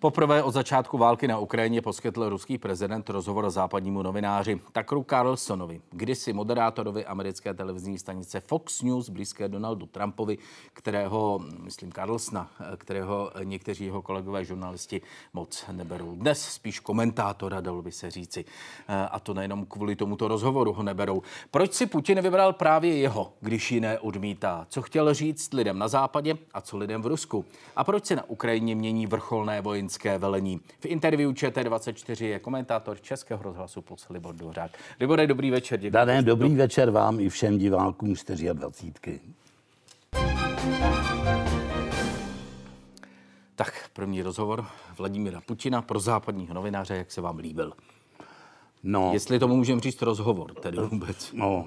Poprvé od začátku války na Ukrajině poskytl ruský prezident rozhovor západnímu novináři Takru Carlsonovi, kdysi moderátorovi americké televizní stanice Fox News blízké Donaldu Trumpovi, kterého, myslím Carlsona, kterého někteří jeho kolegové žurnalisti moc neberou. Dnes spíš komentátora, dalo by se říci. Eh, a to nejenom kvůli tomuto rozhovoru ho neberou. Proč si Putin vybral právě jeho, když jiné odmítá? Co chtěl říct lidem na západě a co lidem v Rusku? A proč se na Ukrajině mění vrcholné vojny? vojenské velení. V interview ČT24 je komentátor Českého rozhlasu Plus Libor Dvořák. Libore, dobrý večer. Děkuji. Dané, dobrý večer vám i všem divákům z 24. Tak, první rozhovor Vladimíra Putina pro západního novináře, jak se vám líbil. No, Jestli to můžeme říct rozhovor, tedy vůbec. No,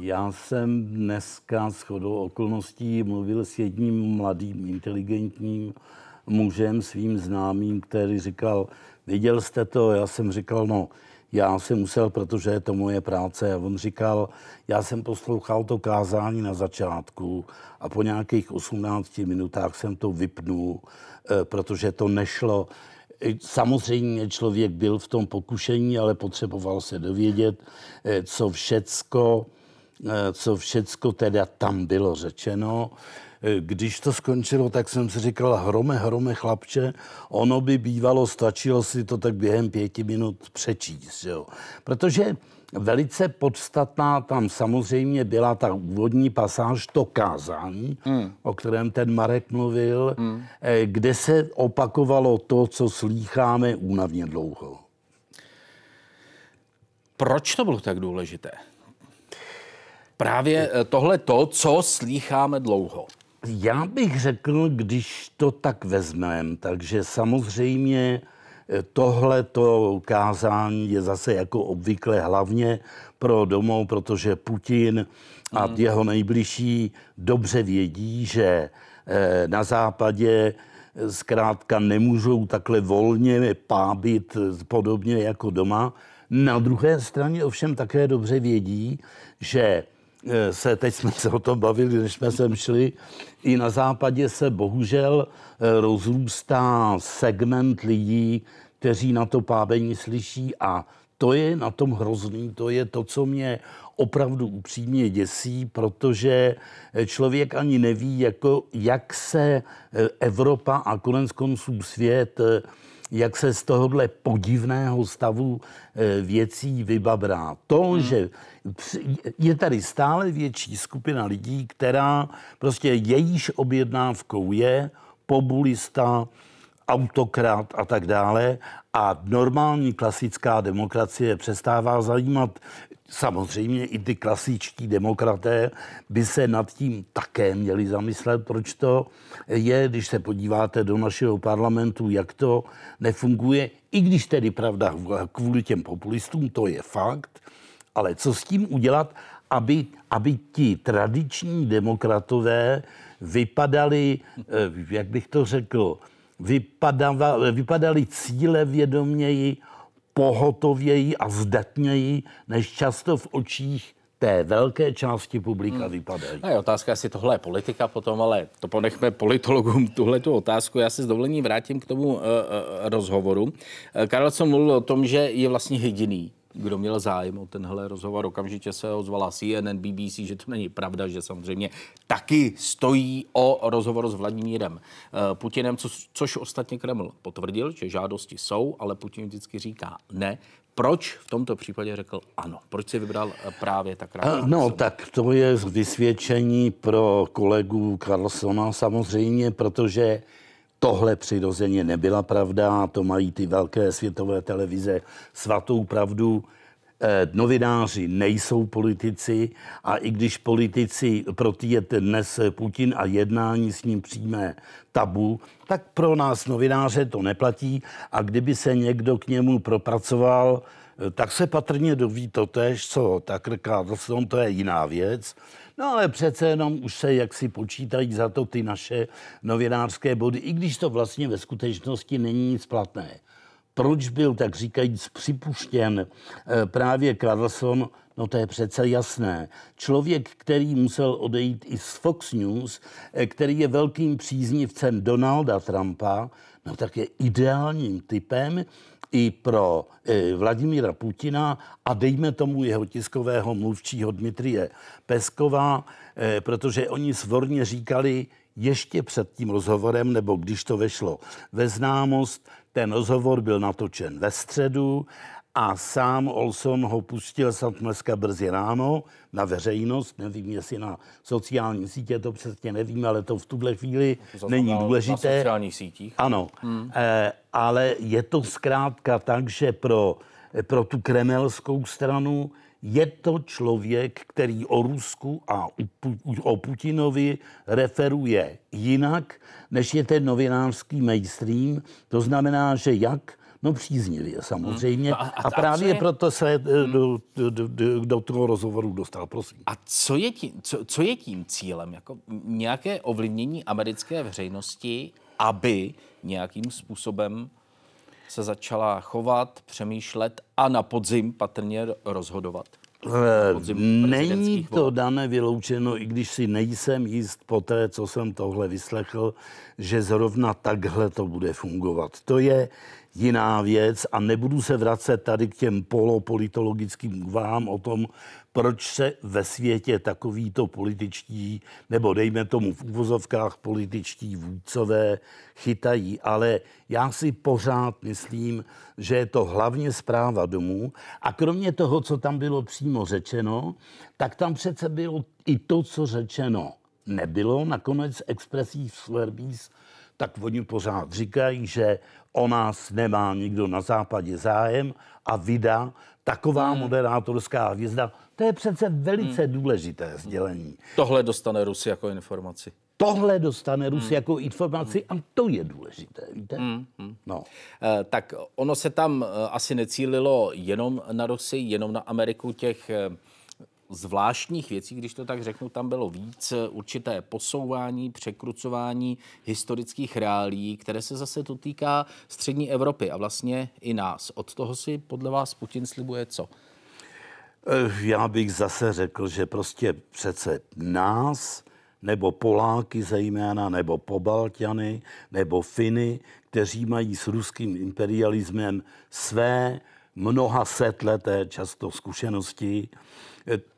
já jsem dneska s chodou okolností mluvil s jedním mladým, inteligentním mužem, svým známým, který říkal, viděl jste to, já jsem říkal, no, já jsem musel, protože je to moje práce. A on říkal, já jsem poslouchal to kázání na začátku a po nějakých 18 minutách jsem to vypnul, eh, protože to nešlo. Samozřejmě člověk byl v tom pokušení, ale potřeboval se dovědět, eh, co všecko, eh, co všecko teda tam bylo řečeno. Když to skončilo, tak jsem si říkal, hrome, hrome, chlapče, ono by bývalo, stačilo si to tak během pěti minut přečíst. Jo. Protože Velice podstatná tam samozřejmě byla ta úvodní pasáž, to kázání, hmm. o kterém ten Marek mluvil, hmm. Eh, kde se opakovalo to, co slýcháme únavně dlouho. Proč to bylo tak důležité? Právě eh, tohle to, co slýcháme dlouho. Já bych řekl, když to tak vezmeme, takže samozřejmě eh, tohle to kázání je zase jako obvykle hlavně pro domov, protože Putin a hmm. jeho nejbližší dobře vědí, že eh, na západě eh, zkrátka nemůžou takhle volně pábit podobně jako doma. Na druhé straně ovšem také dobře vědí, že Eh, se, teď jsme se o tom bavili, než jsme sem šli, i na západě se bohužel eh, rozrůstá segment lidí, kteří na to pábení slyší a to je na tom hrozný, to je to, co mě opravdu upřímně děsí, protože eh, člověk ani neví, jako, jak se Evropa a konec konců svět jak se z tohohle podivného stavu věcí vybabrá. To, hmm. že je tady stále větší skupina lidí, která prostě jejíž objednávkou je populista, autokrat a tak dále. A normální klasická demokracie přestává zajímat. Samozřejmě i ty klasičtí demokraté by se nad tím také měli zamyslet, proč to je, když se podíváte do našeho parlamentu, jak to nefunguje. I když tedy pravda kvůli těm populistům, to je fakt, ale co s tím udělat, aby, aby ti tradiční demokratové vypadali, eh, jak bych to řekl, vypadali cíle vědoměji, pohotověji a zdatněji, než často v očích té velké části publika hmm. vypadají. No je otázka, jestli tohle je politika potom, ale to ponechme politologům tuhle tu otázku. Já se s dovolením vrátím k tomu uh, eh, uh, eh, rozhovovu. Karel, co mluvil o tom, že je vlastně jediný kdo měl zájem o tenhle rozhovor, okamžitě se ozvala CNN, BBC, že to není pravda, že samozřejmě taky stojí o rozhovor s Vladimírem eh, Putinem, co, což ostatně Kreml potvrdil, že žádosti jsou, ale Putin vždycky říká ne. Proč v tomto případě řekl ano? Proč si vybral eh, právě tak rád? Eh, no, tak to je vysvědčení pro kolegu Karlsona samozřejmě, protože Tohle přirozeně nebyla pravda, to mají ty velké světové televize svatou pravdu. Eh, novináři nejsou politici a i když politici, pro ty je dnes Putin a jednání s ním přijme tabu, tak pro nás novináře to neplatí a kdyby se někdo k němu propracoval, eh, tak se patrně doví to tež, co tak říká, to je jiná věc, No ale přece jenom už se jaksi počítají za to ty naše novinářské body, i když to vlastně ve skutečnosti není nic platné. Proč byl, tak říkajíc, připuštěn eh, právě Carlson, No to je přece jasné. Člověk, který musel odejít i z Fox News, eh, který je velkým příznivcem Donalda Trumpa, no tak je ideálním typem, i pro e, Vladimíra Putina a dejme tomu jeho tiskového mluvčího Dmitrie Peskova, e, protože oni svorně říkali ještě před tím rozhovorem, nebo když to vešlo ve známost, ten rozhovor byl natočen ve středu a sám Olson ho pustil snad dneska brzy ráno na veřejnost, nevím, jestli na sociální sítě, to přesně nevím, ale to v tuhle chvíli to není důležité. Na sociálních sítích? Ano, hmm. e, ale je to zkrátka tak, že pro, pro tu kremelskou stranu je to člověk, který o Rusku a o Putinovi referuje jinak, než je ten novinářský mainstream. To znamená, že jak No příznivě samozřejmě. Hmm. No a, a, a právě je... proto se eh, hmm. do, do, do, do toho rozhovoru dostal, prosím. A co je tím, co, co je tím cílem? Jako nějaké ovlivnění americké veřejnosti, aby nějakým způsobem se začala chovat, přemýšlet a na podzim patrně rozhodovat? Eh, není to dané vyloučeno, i když si nejsem jist po té, co jsem tohle vyslechl, že zrovna takhle to bude fungovat. To je jiná věc a nebudu se vracet tady k těm polopolitologickým vám o tom, proč se ve světě takovýto političtí, nebo dejme tomu v úvozovkách političtí vůdcové chytají. Ale já si pořád myslím, že je to hlavně zpráva domů. A kromě toho, co tam bylo přímo řečeno, tak tam přece bylo i to, co řečeno nebylo. Nakonec expresí Slerbís tak oni pořád říkají, že o nás nemá nikdo na západě zájem a vydá taková hmm. moderátorská hvězda. To je přece velice hmm. důležité sdělení. Tohle dostane Rus jako informaci. Tohle dostane Rus hmm. jako informaci hmm. a to je důležité, víte? Hmm. hmm. No. Eh, tak ono se tam eh, asi necílilo jenom na Rusy, jenom na Ameriku těch eh, zvláštních věcí, když to tak řeknu, tam bylo víc eh, určité posouvání, překrucování historických reálí, které se zase to týká střední Evropy a vlastně i nás. Od toho si podle vás Putin slibuje co? Eh, já bych zase řekl, že prostě přece nás, nebo Poláky zejména, nebo Pobalťany, nebo Finy, kteří mají s ruským imperialismem své mnoha leté často zkušenosti.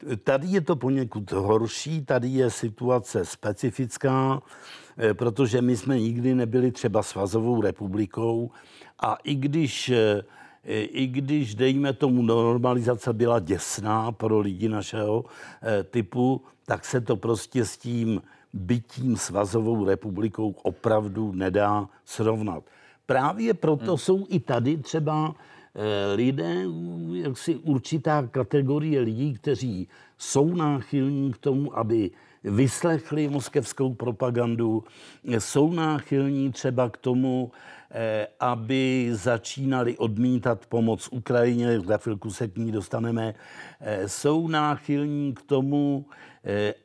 E, tady je to poněkud horší, tady je situace specifická, e, protože my jsme nikdy nebyli třeba svazovou republikou a i když e, i když, dejme tomu, normalizace byla děsná pro lidi našeho typu, tak se to prostě s tím bytím svazovou republikou opravdu nedá srovnat. Právě proto hmm. jsou i tady třeba Eh, lidé, jaksi určitá kategorie lidí, kteří jsou náchylní k tomu, aby vyslechli moskevskou propagandu, eh, jsou náchylní třeba k tomu, eh, aby začínali odmítat pomoc Ukrajině, za chvilku se k ní dostaneme, jsou náchylní k tomu,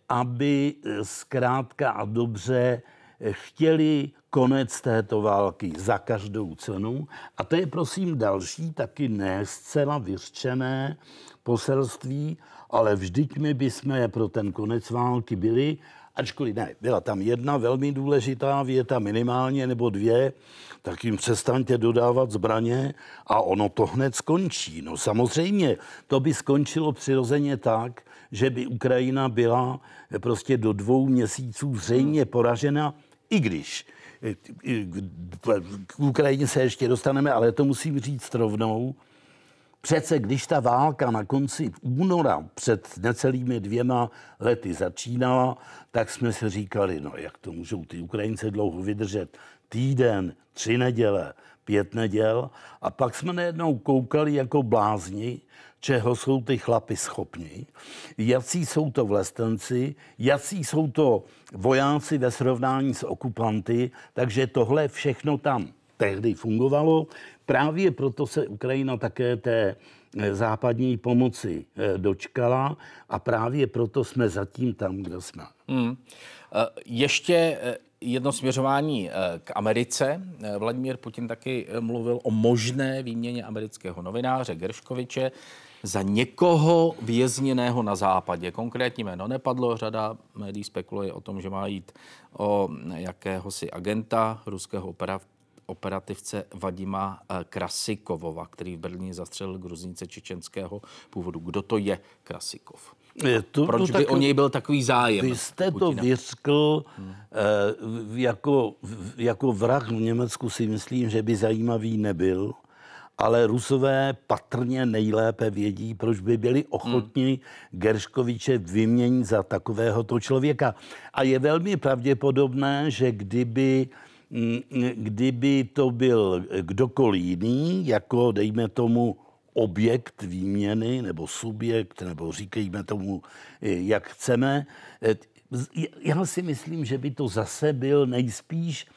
aby zkrátka a dobře chtěli konec této války za každou cenu. A to je prosím další, taky ne zcela vyřčené poselství, ale vždyť my bychom pro ten konec války byli, ačkoliv ne, byla tam jedna velmi důležitá věta, minimálně nebo dvě, tak jim přestaňte dodávat zbraně a ono to hned skončí. No samozřejmě, to by skončilo přirozeně tak, že by Ukrajina byla prostě do dvou měsíců zřejmě poražena i když eh, k Ukrajině se ještě dostaneme, ale to musím říct rovnou, Přece když ta válka na konci února před necelými dvěma lety začínala, tak jsme si říkali, no jak to můžou ty Ukrajince dlouho vydržet, týden, tři neděle pět neděl a pak jsme najednou koukali jako blázni, čeho jsou ty chlapi schopni, jací jsou to vlastenci, jací jsou to vojáci ve srovnání s okupanty, takže tohle všechno tam tehdy fungovalo. Právě proto se Ukrajina také té eh, západní pomoci eh, dočkala a právě proto jsme zatím tam, kde jsme. Hmm. Eh, ještě jedno směřování eh, k Americe. Eh, Vladimír Putin taky eh, mluvil o možné výměně amerického novináře Gerškoviče za někoho vězněného na západě. Konkrétní jméno nepadlo, řada médií spekuluje o tom, že má jít o mm, jakéhosi agenta ruského operativce Vadima Krasikovova, který v Berlíně zastřelil gruznice čečenského původu. Kdo to je Krasikov? To, Proč to by tak, o něj byl takový zájem? Vy jste Putina? to vyřkl hmm. Eh, jako, jako vrah v Německu si myslím, že by zajímavý nebyl ale Rusové patrně nejlépe vědí, proč by byli hmm. ochotni hmm. Gerškoviče vyměnit za takovéhoto člověka. A je velmi pravděpodobné, že kdyby mm, kdyby to byl kdokoliv jiný, jako dejme tomu objekt výměny nebo subjekt, nebo říkejme tomu, eh, jak chceme. Eh, já si myslím, že by to zase byl nejspíš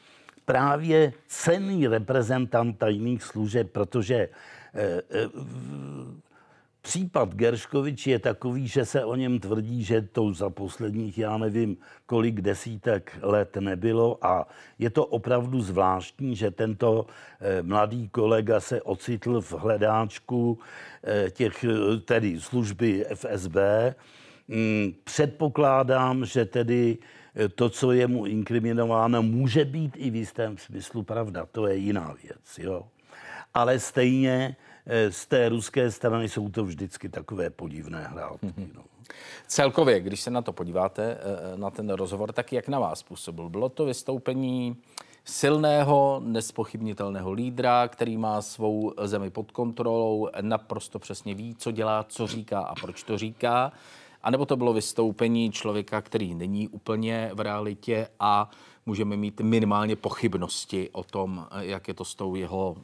právě cený reprezentant tajných služeb, protože eh, Případ Gerškovič je takový, že se o něm tvrdí, že to za posledních, já nevím, kolik desítek let nebylo a je to opravdu zvláštní, že tento eh, mladý kolega se ocitl v hledáčku eh, těch, eh, tedy služby FSB. Mm, předpokládám, že tedy to, co je mu inkriminováno, může být i v jistém smyslu pravda. To je jiná věc, jo. Ale stejně Eh, z té ruské strany jsou to vždycky takové podivné hrálky. Mm-hmm. No. Celkově, když se na to podíváte, eh, eh, na ten rozhovor, tak jak na vás působil? Bylo to vystoupení silného, nespochybnitelného lídra, který má svou zemi pod kontrolou, naprosto přesně ví, co dělá, co říká a proč to říká. A nebo to bylo vystoupení člověka, který není úplně v realitě a můžeme mít minimálně pochybnosti o tom, jak je to s tou jeho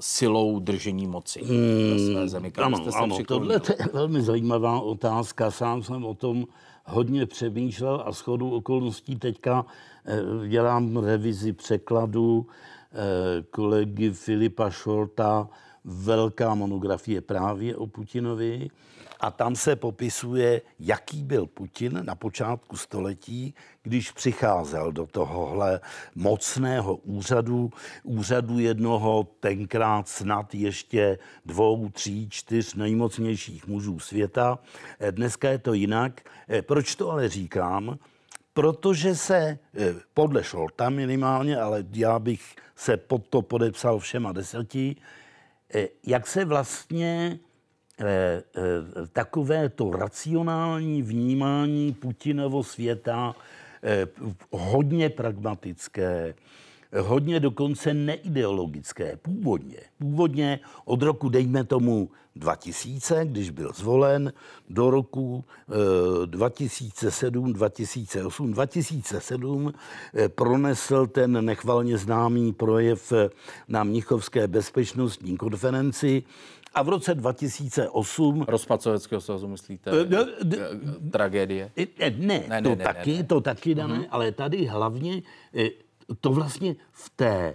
silou držení moci hmm, ve své zemi. Kam ano, ano tohle je velmi zajímavá otázka. Sám jsem o tom hodně přemýšlel a shodou okolností teďka eh, dělám revizi překladu eh, kolegy Filipa Šolta velká monografie právě o Putinovi a tam se popisuje, jaký byl Putin na počátku století, když přicházel do tohohle mocného úřadu, úřadu jednoho tenkrát snad ještě dvou, tří, čtyř nejmocnějších mužů světa. Eh, dneska je to jinak. Eh, proč to ale říkám? Protože se, eh, podle Šolta minimálně, ale já bych se pod to podepsal všema deseti, Eh, jak se vlastně eh, eh, takové to racionální vnímání Putinovo světa, hodně pragmatické, hodně dokonce neideologické původně. Původně od roku, dejme tomu, 2000, když byl zvolen, do roku 2007, 2008, 2007 pronesl ten nechvalně známý projev eh, na Mnichovské bezpečnostní konferenci, a v roce 2008... Rozpad Sovětského svazu, myslíte? D, eh, d, eh, tragédie? Ne, ne, ne, to ne, taky, ne, ne. to taky, Dané, mm-hmm. ale tady hlavně to vlastně v té,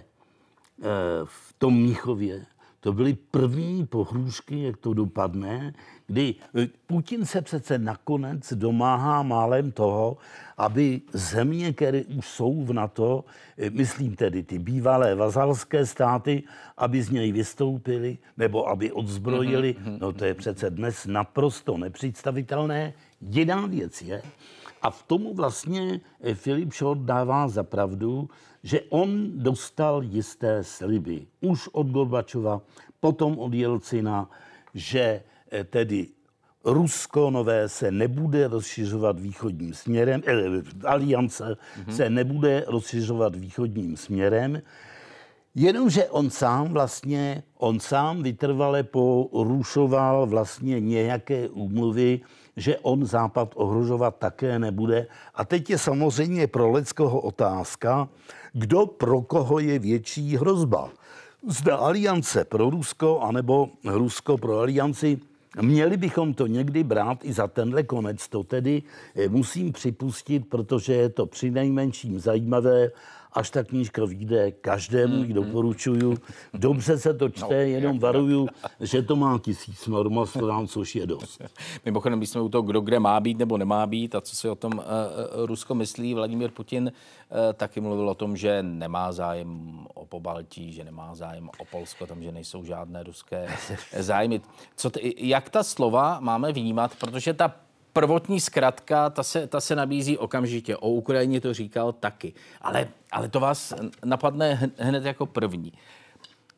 eh, v tom Mnichově, to byly první pohrůžky, jak to dopadne, kdy eh, Putin se přece nakonec domáhá málem toho, aby země, které už jsou v NATO, eh, myslím tedy ty bývalé vazalské státy, aby z něj vystoupili nebo aby odzbrojili. Mhm, mhm, no to je mhm. přece dnes naprosto nepředstavitelné. Jiná věc je, a v tomu vlastně eh, Filip Šor dává za pravdu, že on dostal jisté sliby. Už od Gorbačova, potom od Jelcina, že Eh, tedy Rusko nové se nebude rozšiřovat východním směrem, eh, aliance mm-hmm. se nebude rozšiřovat východním směrem, jenomže on sám vlastně, on sám vytrvale porušoval vlastně nějaké úmluvy, že on Západ ohrožovat také nebude. A teď je samozřejmě pro Leckoho otázka, kdo pro koho je větší hrozba. Zda aliance pro Rusko, anebo Rusko pro alianci. Měli bychom to někdy brát i za tenhle konec, to tedy eh, musím připustit, protože je to přinejmenším zajímavé až ta knížka vyjde, každému ji mm-hmm. doporučuju. Dobře se to čte, no, jenom varuju, že to má tisíc norma stran, což je dost. Mimochodem, my jsme u toho, kdo kde má být nebo nemá být a co si o tom uh, Rusko myslí. Vladimír Putin uh, taky mluvil o tom, že nemá zájem o Pobaltí, že nemá zájem o Polsko, tam, že nejsou žádné ruské zájmy. Co t- jak ta slova máme vnímat, protože ta prvotní zkratka, ta se, ta se nabízí okamžitě. O Ukrajině to říkal taky. Ale, ale to vás napadne hned jako první.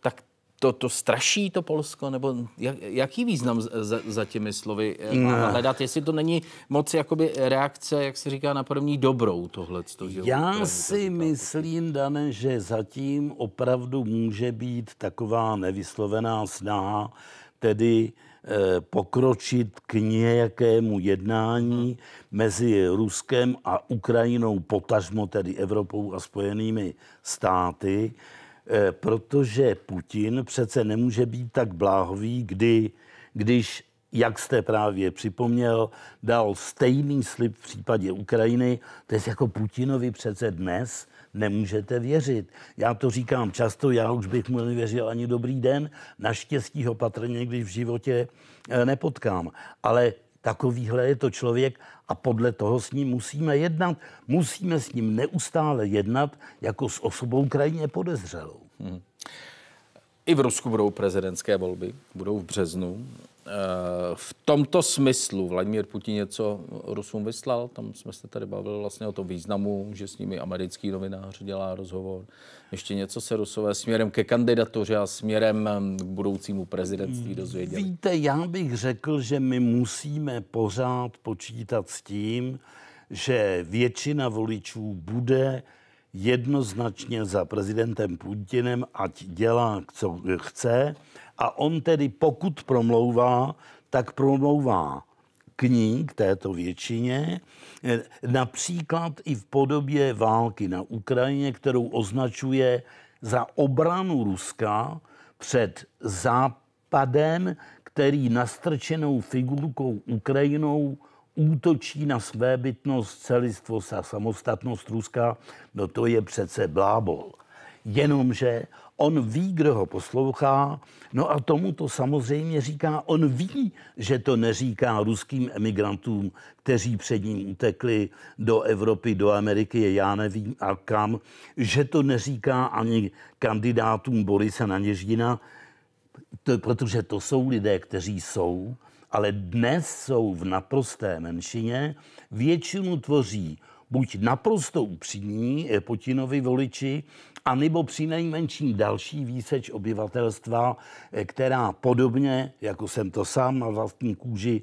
Tak to, to straší to Polsko, nebo jak, jaký význam za, za těmi slovy no. hledat? Jestli to není moc jakoby reakce, jak se říká, na první dobrou tohle. Já to, si to myslím, Dane, že zatím opravdu může být taková nevyslovená snaha, tedy Eh, pokročit k nějakému jednání mezi Ruskem a Ukrajinou, potažmo tedy Evropou a Spojenými státy, eh, protože Putin přece nemůže být tak bláhový, kdy, když jak jste právě připomněl, dal stejný slib v případě Ukrajiny. To je jako Putinovi přece dnes nemůžete věřit. Já to říkám často, já už bych mu nevěřil ani dobrý den, naštěstí ho patrně, někdy v životě eh, nepotkám. Ale takovýhle je to člověk a podle toho s ním musíme jednat. Musíme s ním neustále jednat jako s osobou krajně podezřelou. Hmm. I v Rusku budou prezidentské volby, budou v březnu. Eh, v tomto smyslu Vladimír Putin něco Rusům vyslal, tam jsme se tady bavili vlastně o tom významu, že s nimi americký novinář dělá rozhovor. Ještě něco se Rusové směrem ke kandidatuře a směrem hm, k budoucímu prezidentství hmm, dozvěděli? Víte, já bych řekl, že my musíme pořád počítat s tím, že většina voličů bude jednoznačně za prezidentem Putinem, ať dělá, co chce, a on tedy, pokud promlouvá, tak promlouvá k ní, k této většině, například i v podobě války na Ukrajině, kterou označuje za obranu Ruska před Západem, který nastrčenou figurkou Ukrajinou útočí na bytnost, celistvost a samostatnost Ruska, no to je přece blábol. Jenomže On ví, kdo ho poslouchá, no a tomu to samozřejmě říká. On ví, že to neříká ruským emigrantům, kteří před ním utekli do Evropy, do Ameriky, já nevím a kam, že to neříká ani kandidátům Borisa Něždina, to, protože to jsou lidé, kteří jsou, ale dnes jsou v naprosté menšině. Většinu tvoří buď naprosto upřímní eh, Putinovi voliči, anebo přinejmenším další výseč obyvatelstva, eh, která podobně, jako jsem to sám na vlastní kůži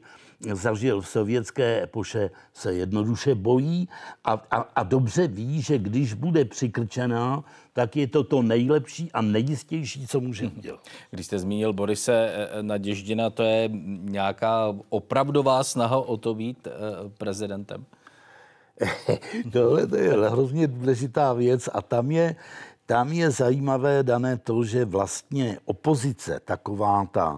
zažil v sovětské epoše, se jednoduše bojí a, a, a dobře ví, že když bude přikrčená, tak je to to nejlepší a nejistější, co může mhm. udělat. Když jste zmínil Borise eh, eh, Naděždina, to je nějaká opravdová snaha o to být prezidentem? Tohle to je hrozně důležitá věc a tam je tam je zajímavé dané to, že vlastně opozice, taková ta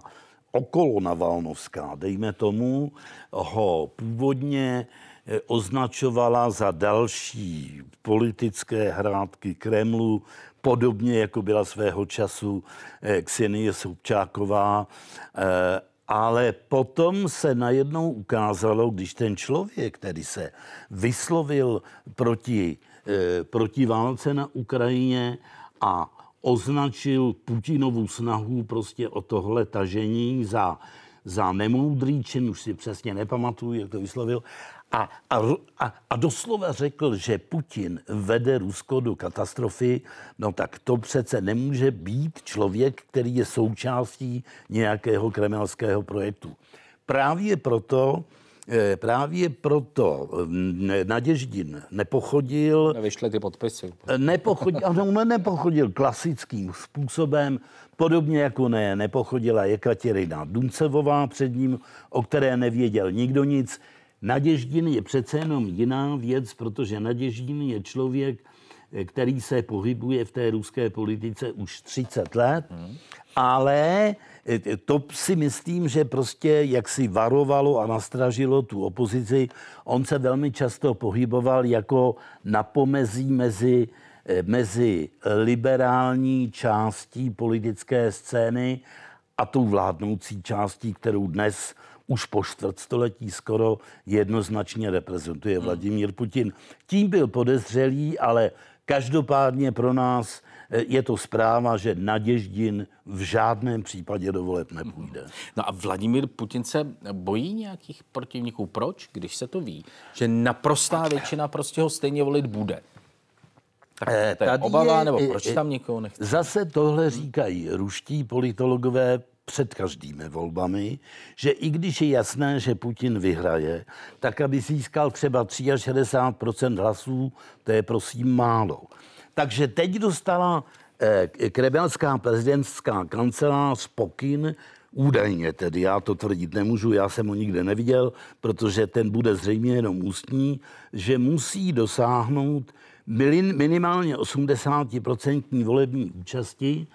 okolo Navalnovská, dejme tomu, ho původně eh, označovala za další politické hrádky Kremlu, podobně jako byla svého času eh, Ksenie Sobčáková. Eh, ale potom se najednou ukázalo, když ten člověk, který se vyslovil proti Eh, proti válce na Ukrajině a označil Putinovu snahu prostě o tohle tažení za, za nemoudrý čin, už si přesně nepamatuju, jak to vyslovil, a, a, a, a doslova řekl, že Putin vede Rusko do katastrofy, no tak to přece nemůže být člověk, který je součástí nějakého kremelského projektu. Právě proto Eh, právě proto mm, Naděždin nepochodil... Nevyšle no, ty podpisy. Eh, nepochodil, ano, no, nepochodil klasickým způsobem, podobně jako ne, nepochodila Jekatěrina Duncevová před ním, o které nevěděl nikdo nic. Naděždin je přece jenom jiná věc, protože Naděždin je člověk, který se pohybuje v té ruské politice už 30 let, hmm. ale eh, to si myslím, že prostě jak si varovalo a nastražilo tu opozici, on se velmi často pohyboval jako na pomezí mezi eh, mezi liberální částí politické scény a tou vládnoucí částí, kterou dnes už po čtvrtstoletí skoro jednoznačně reprezentuje hmm. Vladimír Putin. Tím byl podezřelý, ale Každopádně pro nás eh, je to zpráva, že Naděždin v žádném případě do voleb nepůjde. Mhm. No a Vladimír Putin se bojí nějakých protivníků. Proč? Když se to ví, že naprostá většina prostě ho stejně volit bude. Tak eh, to je obava, je, nebo proč tam někoho nechce? Zase tohle říkají ruští politologové, před každými volbami, že i když je jasné, že Putin vyhraje, tak aby získal třeba 63 hlasů, to je prosím málo. Takže teď dostala eh, krebelská prezidentská kancelář pokyn, údajně tedy, já to tvrdit nemůžu, já jsem ho nikde neviděl, protože ten bude zřejmě jenom ústní, že musí dosáhnout minimálně 80% volební účasti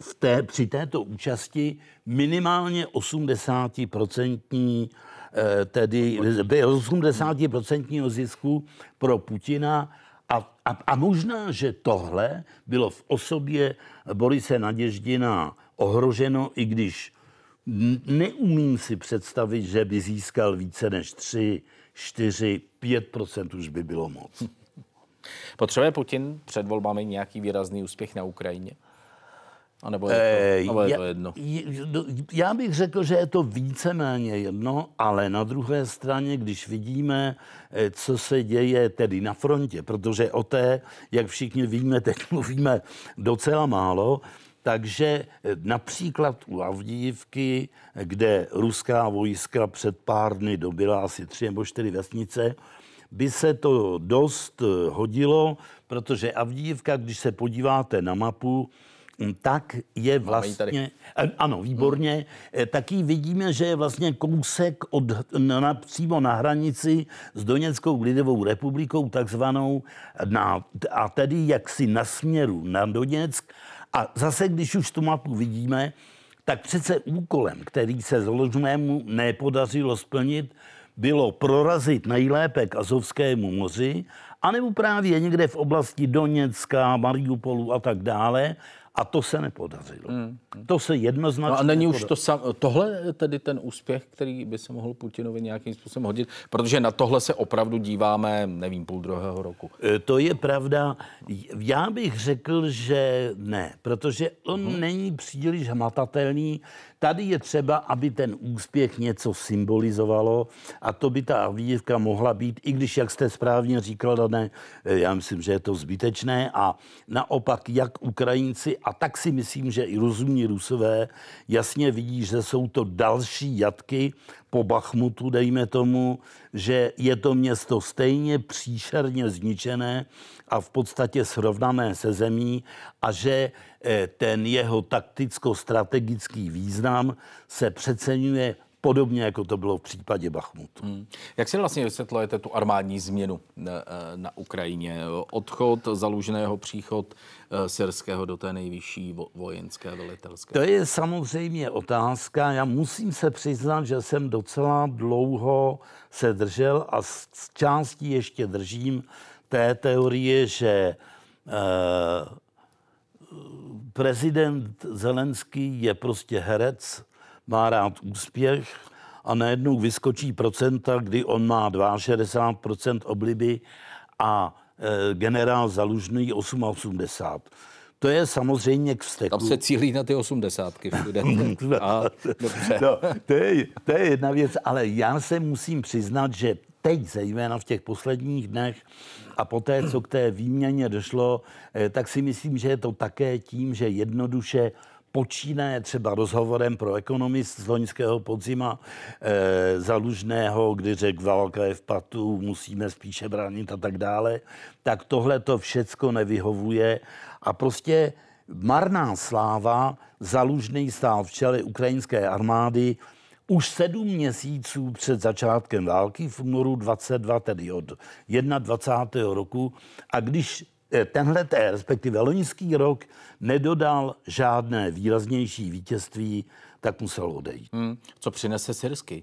v té, při této účasti minimálně 80% eh, tedy 80% zisku pro Putina a, a, a možná, že tohle bylo v osobě Borise Naděždina ohroženo, i když neumím si představit, že by získal více než 3, 4, 5 už by bylo moc. Potřebuje Putin před volbami nějaký výrazný úspěch na Ukrajině? A nebo je, to, eh, nebo je já, to jedno? No, já bych řekl, že je to víceméně jedno, ale na druhé straně, když vidíme, eh, co se děje tedy na frontě, protože o té, jak všichni víme, teď mluvíme docela málo, takže eh, například u Avdívky, kde ruská vojska před pár dny dobila asi tři nebo čtyři vesnice, by se to dost hodilo, protože Avdívka, když se podíváte na mapu, Mm, tak je vlastně... E, ano, výborně. Mm. E, Taky vidíme, že je vlastně kousek od, na, přímo na hranici s Doněckou lidovou republikou, takzvanou, na, a tedy jaksi na směru na Doněck. A zase, když už tu mapu vidíme, tak přece úkolem, který se Zložnému nepodařilo splnit, bylo prorazit nejlépe k Azovskému moři, anebo právě někde v oblasti Doněcka, Mariupolu a tak dále, a to se nepodařilo. Hmm, hmm. To se jednoznačně. No a není nepodařilo. už to sam, tohle tedy ten úspěch, který by se mohl Putinovi nějakým způsobem hodit? Protože na tohle se opravdu díváme, nevím, půl druhého roku. E, to je pravda. Já bych řekl, že ne, protože on hmm. není příliš hmatatelný. Tady je třeba, aby ten úspěch něco symbolizovalo a to by ta výjivka mohla být, i když, jak jste správně říkal, Dané, eh, já myslím, že je to zbytečné a naopak, jak Ukrajinci, a tak si myslím, že i rozumní Rusové jasně vidí, že jsou to další jatky po Bachmutu, dejme tomu, že je to město stejně příšerně zničené a v podstatě srovnané se zemí a že eh, ten jeho takticko-strategický význam se přeceňuje podobně jako to bylo v případě Bachmutu. Hmm. Jak si vlastně vysvětlujete tu armádní změnu na, eh, na Ukrajině? Odchod založeného příchod eh, syrského do té nejvyšší vojenské velitelské? To je samozřejmě otázka. Já musím se přiznat, že jsem docela dlouho se držel a z, z částí ještě držím té teorie, že eh, prezident Zelenský je prostě herec, má rád úspěch a najednou vyskočí procenta, kdy on má 62% obliby a e, generál Zalužný 8,80%. To je samozřejmě k vzteku. Tam se cílí na ty osmdesátky všude. A, no, to, je, to je jedna věc, ale já se musím přiznat, že teď, zejména v těch posledních dnech a poté, co k té výměně došlo, e, tak si myslím, že je to také tím, že jednoduše počínaje třeba rozhovorem pro ekonomist z loňského podzima e, eh, Zalužného, kdy řekl, válka je v patu, musíme spíše bránit a tak dále, tak tohle to všecko nevyhovuje a prostě marná sláva, Zalužný stál v čele ukrajinské armády, už sedm měsíců před začátkem války v únoru 22, tedy od 21. roku. A když Eh, tenhle, eh, respektive loňský rok, nedodal žádné výraznější vítězství, tak musel odejít. Hmm. Co přinese Syrsky?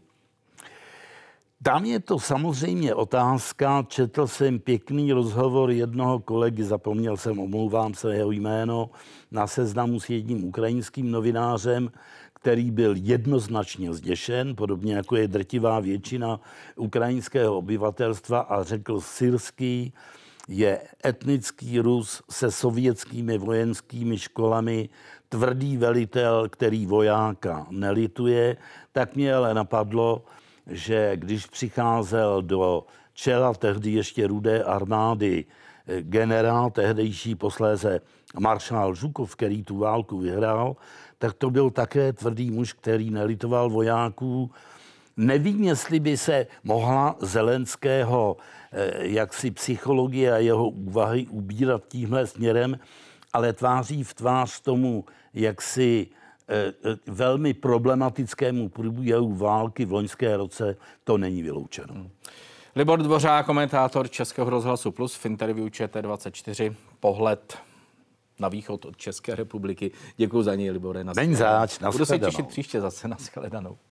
Tam je to samozřejmě otázka. Četl jsem pěkný rozhovor jednoho kolegy, zapomněl jsem, omlouvám se jeho jméno, na seznamu s jedním ukrajinským novinářem, který byl jednoznačně zděšen, podobně jako je drtivá většina ukrajinského obyvatelstva a řekl syrský, je etnický Rus se sovětskými vojenskými školami, tvrdý velitel, který vojáka nelituje, tak mě ale napadlo, že když přicházel do čela tehdy ještě rudé armády eh, generál, tehdejší posléze maršál Žukov, který tu válku vyhrál, tak to byl také tvrdý muž, který nelitoval vojáků. Nevím, jestli by se mohla Zelenského Eh, jak si psychologie a jeho úvahy ubírat tímhle směrem, ale tváří v tvář tomu, jak si eh, eh, velmi problematickému průběhu války v loňské roce, to není vyloučeno. Hmm. Libor Dvořá, komentátor Českého rozhlasu Plus v interview ČT24. Pohled na východ od České republiky. Děkuji za něj, Libore. Na Není záč, Budu se těšit příště zase na